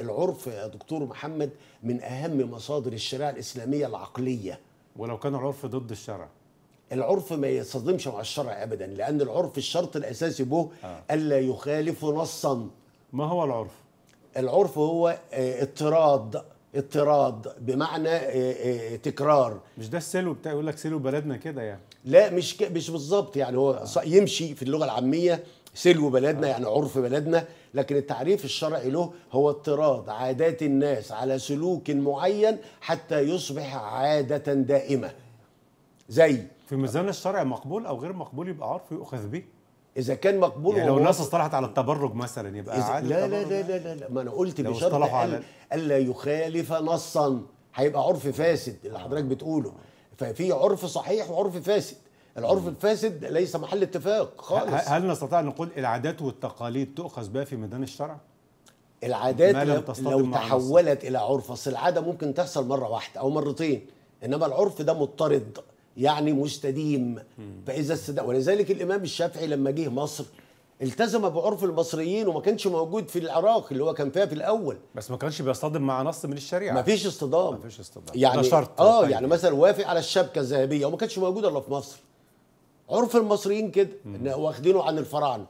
العرف يا دكتور محمد من أهم مصادر الشريعة الإسلامية العقلية ولو كان العرف ضد الشرع العرف ما يصدمش مع الشرع أبدا لأن العرف الشرط الأساسي به آه. ألا يخالف نصا ما هو العرف؟ العرف هو آه، اضطراد اضطراد بمعنى آه، آه، تكرار مش ده السلو بتاع يقول لك سلو بلدنا كده يعني لا مش ك... مش بالظبط يعني هو آه. يمشي في اللغه العاميه سلو بلدنا يعني عرف بلدنا لكن التعريف الشرعي له هو اضطراد عادات الناس على سلوك معين حتى يصبح عادة دائمة زي في ميزان الشرع مقبول او غير مقبول يبقى عرف يؤخذ به اذا كان مقبول يعني لو الناس اصطلحت على التبرج مثلا يبقى عادة لا لا, لا يعني. لا لا لا ما انا قلت بشرط على... الا يخالف نصا هيبقى عرف فاسد اللي حضرتك بتقوله ففي عرف صحيح وعرف فاسد العرف الفاسد ليس محل اتفاق خالص هل نستطيع ان نقول العادات والتقاليد تؤخذ بها في ميدان الشرع؟ العادات لو تحولت الى عرف اصل العاده ممكن تحصل مره واحده او مرتين انما العرف ده مضطرد يعني مستديم فاذا استد... ولذلك الامام الشافعي لما جه مصر التزم بعرف المصريين وما كانش موجود في العراق اللي هو كان فيها في الاول بس ما كانش بيصطدم مع نص من الشريعه ما فيش اصطدام ما فيش اصطدام يعني ده شرط اه طيب. يعني مثلا وافق على الشبكه الذهبيه وما كانش موجود الا في مصر عرف المصريين كده ان واخدينه عن الفراعنه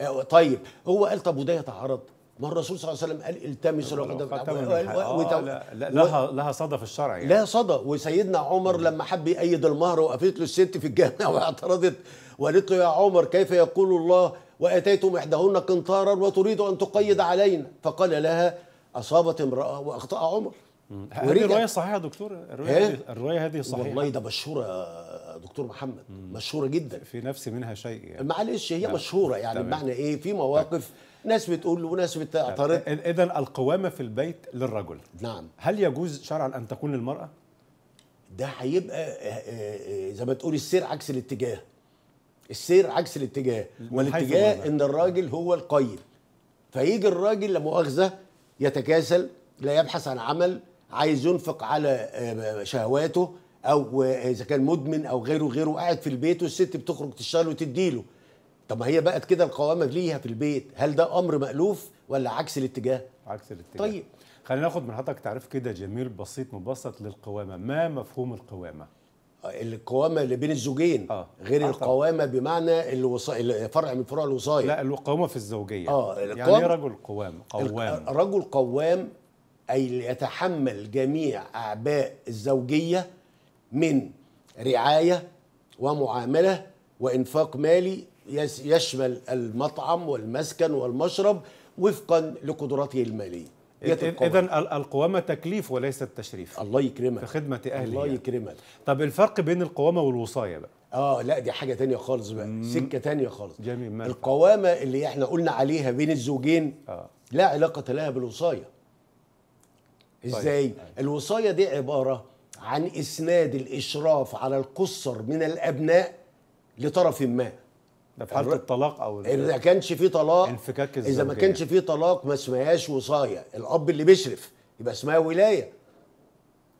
آه، طيب هو قال طب وده يتعارض ما الرسول صلى الله عليه وسلم قال التمسوا آه، لها لها صدى في الشرع يعني لها صدى وسيدنا عمر لما حب يأيد المهر وقفت له الست في الجامع واعترضت وقالت له يا عمر كيف يقول الله واتيتم احداهن قنطارا وتريد ان تقيد علينا فقال لها اصابت امراه واخطا عمر هذه الروايه صحيحه يا دكتور إيه؟ الروايه هذه صحيحه والله ده مشهوره دكتور محمد مم. مشهوره جدا في نفسي منها شيء يعني. معلش هي نعم. مشهوره يعني بمعنى ايه في طيب. مواقف طيب. ناس بتقول وناس بتعترض اذا القوامه في البيت للرجل نعم هل يجوز شرعا ان تكون للمراه ده هيبقى آه، آه، آه، زي ما تقول السير عكس الاتجاه السير عكس الاتجاه والاتجاه ان الراجل هو القيم فيجي الراجل لا مؤاخذه يتكاسل لا يبحث عن عمل عايز ينفق على شهواته او اذا كان مدمن او غيره غيره قاعد في البيت والست بتخرج تشتغل وتديله طب ما هي بقت كده القوامه ليها في البيت هل ده امر مألوف ولا عكس الاتجاه عكس الاتجاه طيب خلينا ناخد من حضرتك تعريف كده جميل بسيط مبسط للقوامه ما مفهوم القوامه القوامه اللي بين الزوجين آه. غير آه القوامه بمعنى اللي فرع من فروع الوصايه لا القوامه في الزوجيه اه القوام... يعني إيه رجل قوام قوام رجل قوام اي يتحمل جميع اعباء الزوجيه من رعايه ومعامله وانفاق مالي يشمل المطعم والمسكن والمشرب وفقا لقدراته الماليه اذا القوامه تكليف وليست تشريف الله يكرمك في خدمه اهلي الله يعني. يكرمك طب الفرق بين القوامه والوصايه بقى اه لا دي حاجه تانية خالص بقى مم. سكه تانية خالص جميل مالفة. القوامه اللي احنا قلنا عليها بين الزوجين آه. لا علاقه لها بالوصايه طيب. ازاي طيب. الوصايه دي عباره عن إسناد الإشراف على القصر من الأبناء لطرف ما ده في حاله الطلاق او اذا كانش في طلاق انفكاك اذا ما كانش في طلاق ما اسمهاش وصايه الاب اللي بيشرف يبقى اسمها ولايه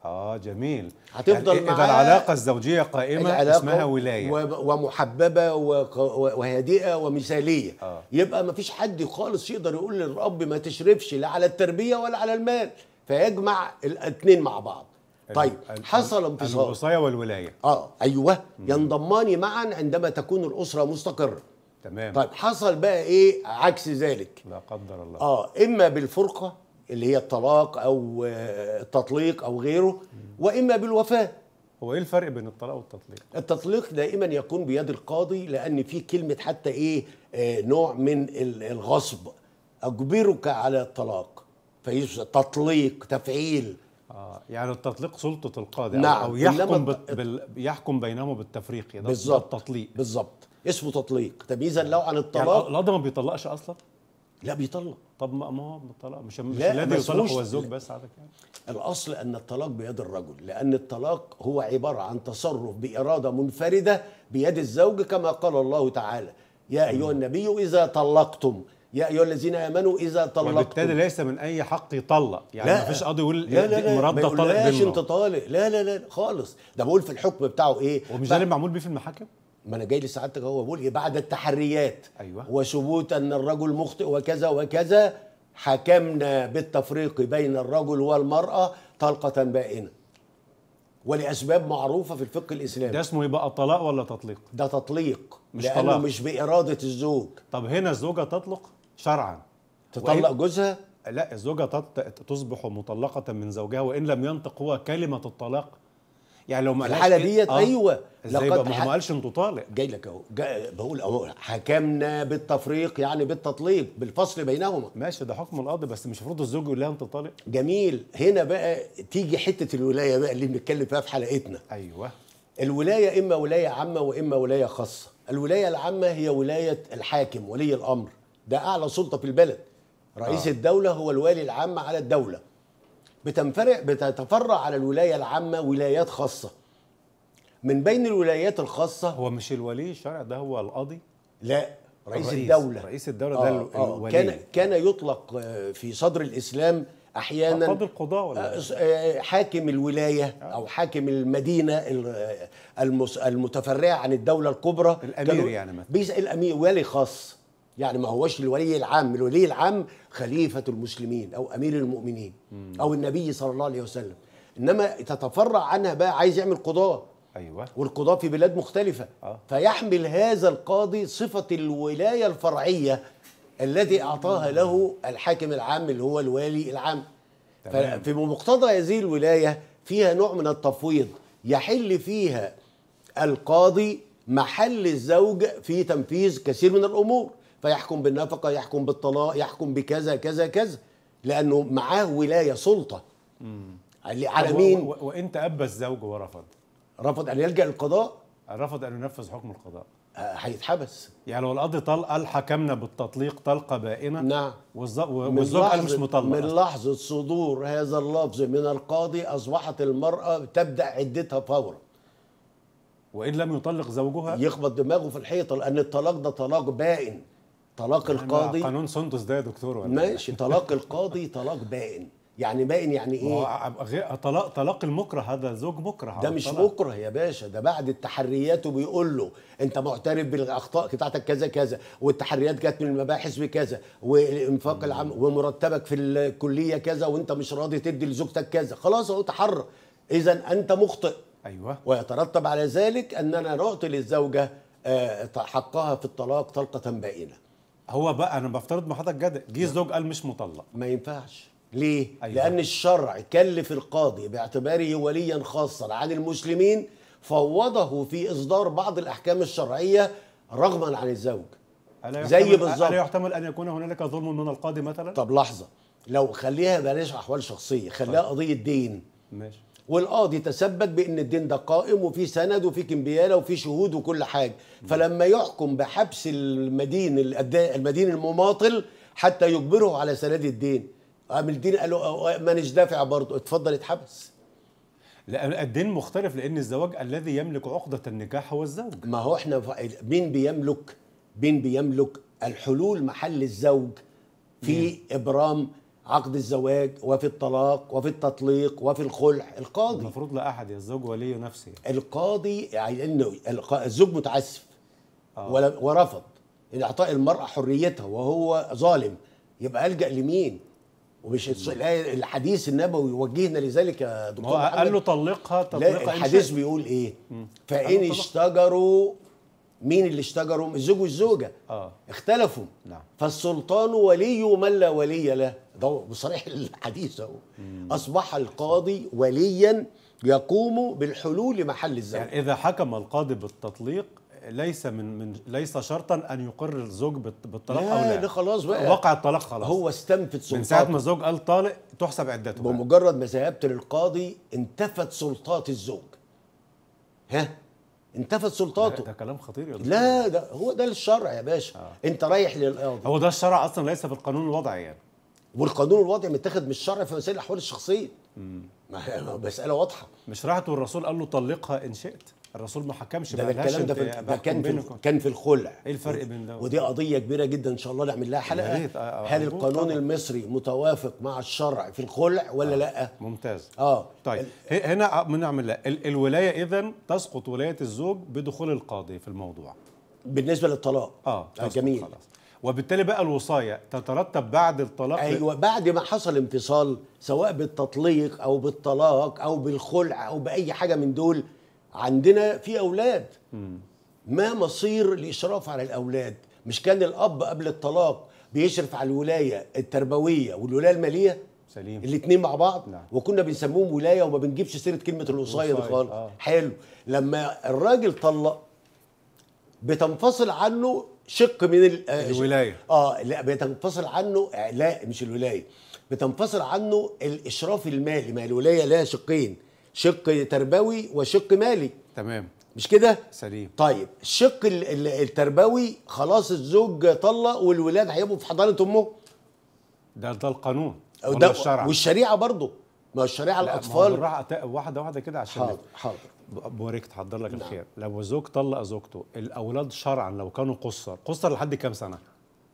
اه جميل هتفضل يعني معاه اذا العلاقه الزوجيه قائمه العلاقة اسمها ولايه ومحببه وهادئه ومثاليه آه. يبقى ما فيش حد خالص يقدر يقول للاب ما تشرفش لا على التربيه ولا على المال فيجمع الاثنين مع بعض طيب حصل انفصال الوصايه والولايه اه ايوه ينضمان معا عندما تكون الاسره مستقره تمام طيب حصل بقى ايه عكس ذلك لا قدر الله اه اما بالفرقه اللي هي الطلاق او آه، التطليق او غيره واما بالوفاه هو ايه الفرق بين الطلاق والتطليق التطليق دائما يكون بيد القاضي لان في كلمه حتى ايه آه نوع من الغصب اجبرك على الطلاق فيش تطليق تفعيل آه يعني التطليق سلطة القاضي نعم أو يحكم بت... بال... يحكم بينهما بالتفريق ده بالظبط التطليق بالظبط اسمه تطليق تمييزا يعني لو عن يعني الطلاق يعني القاضي ما بيطلقش أصلا لا بيطلق طب ما هو الطلاق مش مش الذي يطلق هو الزوج بس عادة يعني الاصل ان الطلاق بيد الرجل لان الطلاق هو عباره عن تصرف باراده منفرده بيد الزوج كما قال الله تعالى يا ايها النبي اذا طلقتم يا ايها الذين امنوا اذا طلقتم وبالتالي ليس من اي حق يطلق يعني لا مفيش قاضي يقول لا لا لا مرات ده طالق بالله انت طالق لا لا لا خالص ده بقول في الحكم بتاعه ايه ومش ده اللي معمول بيه في المحاكم ما انا جاي لسعادتك هو بقول إيه؟ بعد التحريات ايوه وثبوت ان الرجل مخطئ وكذا وكذا حكمنا بالتفريق بين الرجل والمراه طلقه بائنه ولاسباب معروفه في الفقه الاسلامي ده اسمه يبقى إيه طلاق ولا تطليق ده تطليق مش لانه طلاق. مش باراده الزوج طب هنا الزوجه تطلق شرعا تطلق جوزها لا الزوجة تصبح مطلقة من زوجها وإن لم ينطق هو كلمة الطلاق يعني لو ما الحالة ديت آه. أيوة لقد ما قالش أنت طالق جاي لك أهو بقول أهو حكمنا بالتفريق يعني بالتطليق بالفصل بينهما ماشي ده حكم القاضي بس مش المفروض الزوج يقول لها أنت طالق جميل هنا بقى تيجي حتة الولاية بقى اللي بنتكلم فيها في حلقتنا أيوه الولاية إما ولاية عامة وإما ولاية خاصة الولاية العامة هي ولاية الحاكم ولي الأمر ده اعلى سلطه في البلد رئيس آه. الدوله هو الوالي العام على الدوله بتنفرع بتتفرع على الولايه العامه ولايات خاصه من بين الولايات الخاصه هو مش الولي الشرع ده هو القاضي لا رئيس الرئيس. الدوله رئيس الدوله ده آه. آه، الولي كان كان يطلق آه، في صدر الاسلام احيانا قاضي القضاء ولا آه، إيه؟ حاكم الولايه او حاكم المدينه المتفرعه عن الدوله الكبرى الامير يعني مثلا الامير ولي خاص يعني ما هوش الولي العام الولي العام خليفة المسلمين أو أمير المؤمنين أو النبي صلى الله عليه وسلم إنما تتفرع عنها بقى عايز يعمل قضاة أيوة. والقضاة في بلاد مختلفة آه. فيحمل هذا القاضي صفة الولاية الفرعية الذي أعطاها له الحاكم العام اللي هو الوالي العام تمام. فبمقتضى هذه الولاية فيها نوع من التفويض يحل فيها القاضي محل الزوج في تنفيذ كثير من الأمور فيحكم بالنفقه يحكم بالطلاق يحكم بكذا كذا كذا لانه معاه ولايه سلطه على مين وانت اب الزوج ورفض رفض ان يلجا للقضاء رفض ان ينفذ حكم القضاء آه، هيتحبس يعني لو القاضي قال حكمنا بالتطليق طلقه بائنه نعم والزوج قال مش مطلق من لحظه صدور هذا اللفظ من القاضي اصبحت المراه تبدا عدتها فورا وان لم يطلق زوجها يخبط دماغه في الحيطه لان الطلاق ده طلاق بائن طلاق يعني القاضي قانون سندس ده يا دكتور ولا إيه؟ ماشي طلاق القاضي طلاق بائن يعني باين يعني ايه طلاق طلاق المكره هذا زوج مكره ده مش طلاق. مكره يا باشا ده بعد التحريات وبيقول له انت معترف بالاخطاء بتاعتك كذا كذا والتحريات جت من المباحث بكذا والانفاق العام ومرتبك في الكليه كذا وانت مش راضي تدي لزوجتك كذا خلاص اهو تحرى اذا انت مخطئ ايوه ويترتب على ذلك ان انا للزوجه آه، حقها في الطلاق طلقه بائنه هو بقى انا بفترض مع حضرتك جدل جه نعم. زوج قال مش مطلق ما ينفعش ليه؟ أيوة. لأن الشرع كلف القاضي باعتباره وليا خاصا عن المسلمين فوضه في إصدار بعض الأحكام الشرعية رغما عن الزوج زي بالظبط ألا يحتمل أن يكون هنالك ظلم من القاضي مثلا؟ طب لحظة لو خليها بلاش أحوال شخصية خليها طيب. قضية دين ماشي والقاضي تثبت بان الدين ده قائم وفي سند وفي كمبياله وفي شهود وكل حاجه فلما يحكم بحبس المدين المدين المماطل حتى يجبره على سند الدين قام الدين قال له مانيش دافع برضه اتفضل اتحبس لا الدين مختلف لان الزواج الذي يملك عقده النكاح هو الزوج ما هو احنا مين بيملك مين بيملك الحلول محل الزوج في ابرام عقد الزواج وفي الطلاق وفي التطليق وفي الخلع القاضي المفروض لا احد يزوج ولي نفسه القاضي يعني يعني الزوج متعسف آه. ورفض اعطاء المراه حريتها وهو ظالم يبقى الجا لمين ومش الحديث النبوي يوجهنا لذلك يا دكتور هو قال له طلقها طلقها لا الحديث بيقول ايه فان اشتجروا مين اللي اشتجروا الزوج والزوجه آه. اختلفوا نعم. فالسلطان ولي من لا ولي له ده بصريح الحديث اهو اصبح القاضي وليا يقوم بالحلول محل الزوج يعني اذا حكم القاضي بالتطليق ليس من, من ليس شرطا ان يقر الزوج بالطلاق لا او لا ده خلاص بقى وقع الطلاق خلاص هو استنفذ سلطاته من ساعه ما الزوج قال طالق تحسب عدته بمجرد ما ذهبت للقاضي انتفت سلطات الزوج ها انتفت سلطاته ده كلام خطير يا دكتور لا ده هو ده الشرع يا باشا آه. انت رايح للقاضي هو ده الشرع اصلا ليس في القانون الوضعي يعني والقانون الوضعي متاخد من الشرع في مسائل الاحوال الشخصيه ما مساله واضحه مش راحت والرسول قال له طلقها ان شئت الرسول ما حكمش ده الكلام ده, في ده كان في كان في الخلع ايه الفرق بين ده ودي قضيه كبيره جدا ان شاء الله نعمل لها حلقه أه هل القانون طبعا. المصري متوافق مع الشرع في الخلع ولا آه. لا ممتاز اه طيب ال... هنا بنعمل لا الولايه اذا تسقط ولايه الزوج بدخول القاضي في الموضوع بالنسبه للطلاق اه, آه جميل خلاص. وبالتالي بقى الوصايه تترتب بعد الطلاق ايوه بعد ما حصل انفصال سواء بالتطليق او بالطلاق او بالخلع او باي حاجه من دول عندنا في اولاد ما مصير الاشراف على الاولاد مش كان الاب قبل الطلاق بيشرف على الولايه التربويه والولايه الماليه سليم الاثنين مع بعض نعم. وكنا بنسموهم ولايه وما بنجيبش سيره كلمه الوصايه دي خالص آه. حلو لما الراجل طلق بتنفصل عنه شق من آه، الولايه اه لا بتنفصل عنه آه، لا مش الولايه بتنفصل عنه الاشراف المالي ما الولايه لها شقين شق تربوي وشق مالي تمام مش كده سليم طيب الشق التربوي خلاص الزوج طلق والولاد هيبقوا في حضانه امه ده ده القانون ده والشريعه برضه ما الشريعه الاطفال راح واحده واحده كده عشان حاضر حاضر بوريك تحضر لك الخير نعم. لو زوج طلق زوجته الاولاد شرعا لو كانوا قصر قصر لحد كام سنه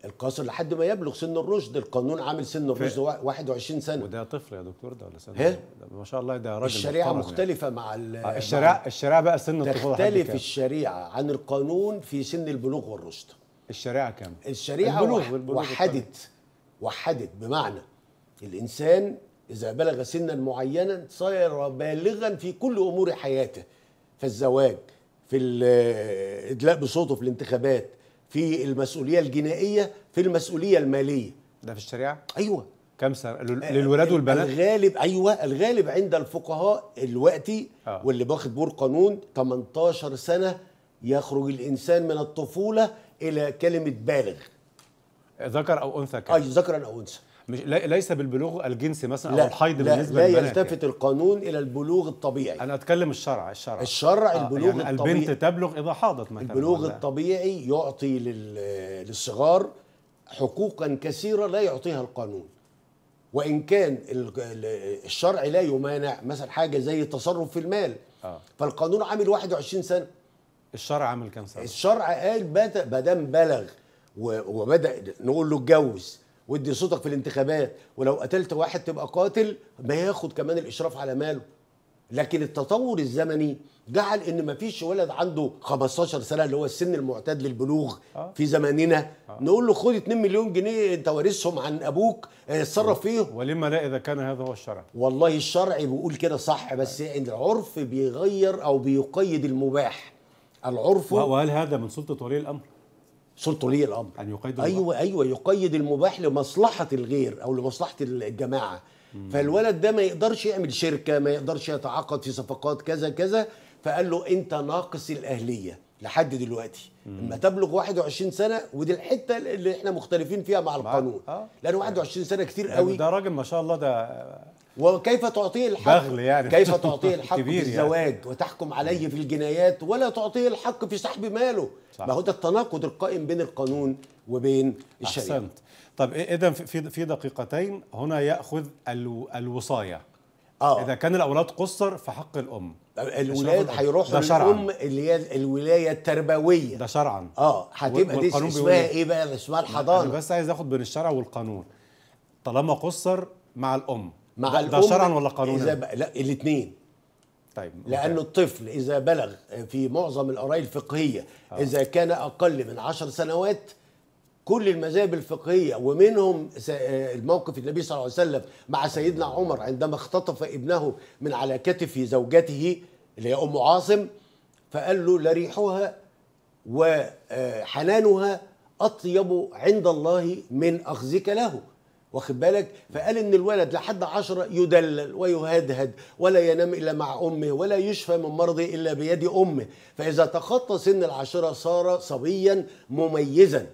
القصر لحد ما يبلغ سن الرشد القانون عامل سن الرشد 21 سنه وده طفل يا دكتور ده ولا سنه ما شاء الله ده راجل الشريعه يعني. مختلفه يعني. مع الشريعه الشريعه بقى سن الطفوله تختلف الشريعه عن القانون في سن البلوغ والرشد الشريعه كام الشريعه البلوغ وحدت البلوغ. وحدت بمعنى الانسان إذا بلغ سنا معينا صار بالغا في كل أمور حياته في الزواج في الإدلاء آه، بصوته في الانتخابات في المسؤولية الجنائية في المسؤولية المالية ده في الشريعة؟ أيوة كم سنة؟ آه، للولاد والبنات؟ الغالب أيوة الغالب عند الفقهاء دلوقتي آه. واللي باخد بور قانون 18 سنة يخرج الإنسان من الطفولة إلى كلمة بالغ ذكر أو أنثى كان أي ذكرا أو أنثى مش ليس بالبلوغ الجنسي مثلا او الحيض لا بالنسبه لا لا يلتفت يعني. القانون الى البلوغ الطبيعي انا اتكلم الشرع الشرع الشرع آه البلوغ يعني الطبيعي البنت تبلغ اذا حاضت مثلا البلوغ ولا. الطبيعي يعطي للصغار حقوقا كثيره لا يعطيها القانون وان كان الشرع لا يمانع مثلا حاجه زي التصرف في المال آه. فالقانون عامل 21 سنه الشرع عامل كام سنه الشرع قال بدا ما دام بلغ وبدا نقول له اتجوز وادي صوتك في الانتخابات ولو قتلت واحد تبقى قاتل بياخد كمان الاشراف على ماله لكن التطور الزمني جعل ان مفيش ولد عنده 15 سنه اللي هو السن المعتاد للبلوغ آه. في زماننا آه. نقول له خد 2 مليون جنيه انت وارثهم عن ابوك آه، اتصرف فيهم ولما لا اذا كان هذا هو الشرع والله الشرع بيقول كده صح بس ان العرف بيغير او بيقيد المباح العرف وهل هذا من سلطه ولي الامر سلطه ولي الامر ان يقيد ايوه الوقت. ايوه يقيد المباح لمصلحه الغير او لمصلحه الجماعه مم. فالولد ده ما يقدرش يعمل شركه ما يقدرش يتعاقد في صفقات كذا كذا فقال له انت ناقص الاهليه لحد دلوقتي لما تبلغ 21 سنه ودي الحته اللي احنا مختلفين فيها مع القانون آه. لان 21 سنه كتير قوي ده راجل ما شاء الله ده وكيف تعطيه الحق بغل يعني كيف تعطيه الحق في الزواج يعني. وتحكم عليه في الجنايات ولا تعطيه الحق في سحب ماله صح. ما هو ده التناقض القائم بين القانون وبين الشريعه احسنت طب اذا في في دقيقتين هنا ياخذ الوصايه آه. اذا كان الاولاد قصر فحق الام الولاد هيروحوا للام اللي هي الولايه التربويه ده شرعا اه هتبقى دي اسمها إيه؟, ايه بقى اسمها الحضانه انا بس عايز اخد بين الشرع والقانون طالما قصر مع الام مع ده شرعا ولا قانونا؟ إذا ب... لا الاثنين طيب لانه الطفل إذا بلغ في معظم الآراء الفقهية أوه. إذا كان أقل من عشر سنوات كل المذاهب الفقهية ومنهم الموقف النبي صلى الله عليه وسلم مع سيدنا عمر عندما اختطف ابنه من على كتف زوجته اللي هي أم عاصم فقال له لريحها وحنانها آه، أطيب عند الله من أخذك له واخد بالك فقال ان الولد لحد عشرة يدلل ويهدهد ولا ينام الا مع امه ولا يشفى من مرضه الا بيد امه فاذا تخطى سن العشرة صار صبيا مميزا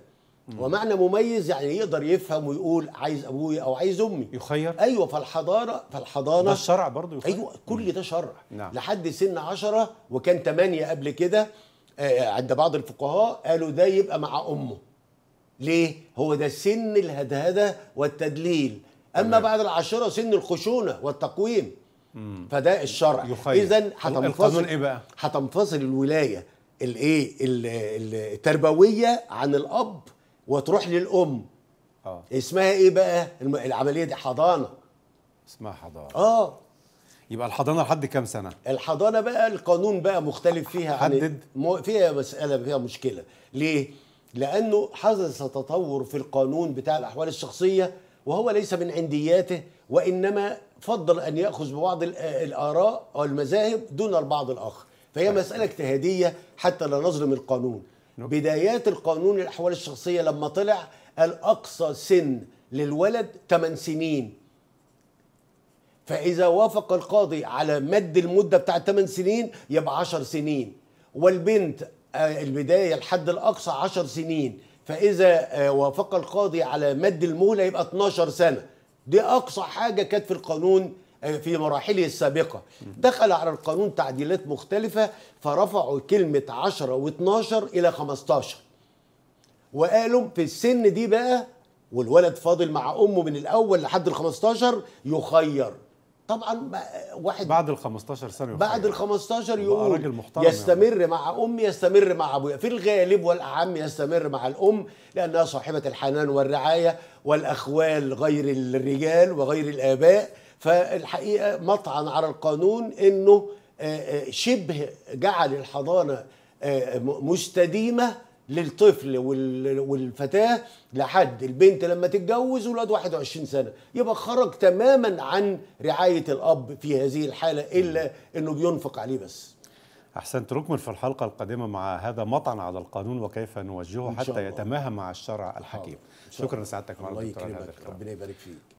ومعنى مميز يعني يقدر يفهم ويقول عايز ابويا او عايز امي يخير ايوه فالحضاره فالحضانه ده الشرع برضه يخير ايوه كل ده شرع نعم. لحد سن عشرة وكان 8 قبل كده آه، عند بعض الفقهاء قالوا ده يبقى مع امه ليه؟ هو ده سن الهدهده والتدليل اما بعد العشره سن الخشونه والتقويم فده الشرع اذا هتنفصل ايه بقى؟ هتنفصل الولايه الايه التربويه عن الاب وتروح للام اه اسمها ايه بقى العمليه دي حضانه اسمها حضانه اه يبقى الحضانه لحد كام سنه الحضانه بقى القانون بقى مختلف فيها حدد عن فيها مساله فيها مشكله ليه لأنه حدث تطور في القانون بتاع الأحوال الشخصية وهو ليس من عندياته وإنما فضل أن يأخذ ببعض الآراء أو المذاهب دون البعض الآخر فهي طيب. مسألة اجتهادية حتى لا نظلم القانون نعم. بدايات القانون الأحوال الشخصية لما طلع الأقصى سن للولد 8 سنين فإذا وافق القاضي على مد المدة بتاع 8 سنين يبقى 10 سنين والبنت آه، البدايه الحد الاقصى 10 سنين فاذا آه، وافق القاضي على مد المهله يبقى 12 سنه دي اقصى حاجه كانت في القانون آه، في مراحله السابقة دخل على القانون تعديلات مختلفة فرفعوا كلمة 10 و12 إلى 15 وقالوا في السن دي بقى والولد فاضل مع أمه من الأول لحد ال 15 يخير طبعا واحد بعد ال 15 سنه بعد ال 15 يقول راجل محترم يستمر يعني. مع امي يستمر مع ابويا في الغالب والاعم يستمر مع الام لانها صاحبه الحنان والرعايه والاخوال غير الرجال وغير الاباء فالحقيقه مطعن على القانون انه آه، آه، شبه جعل الحضانه آه، مستديمه للطفل والفتاه لحد البنت لما تتجوز ولاد 21 سنه يبقى خرج تماما عن رعايه الاب في هذه الحاله الا انه بينفق عليه بس احسنت نكمل في الحلقه القادمه مع هذا مطعن على القانون وكيف نوجهه حتى يتماهى مع الشرع الحكيم شكرا لسعادتك معنا الله يكرمك ربنا يبارك فيك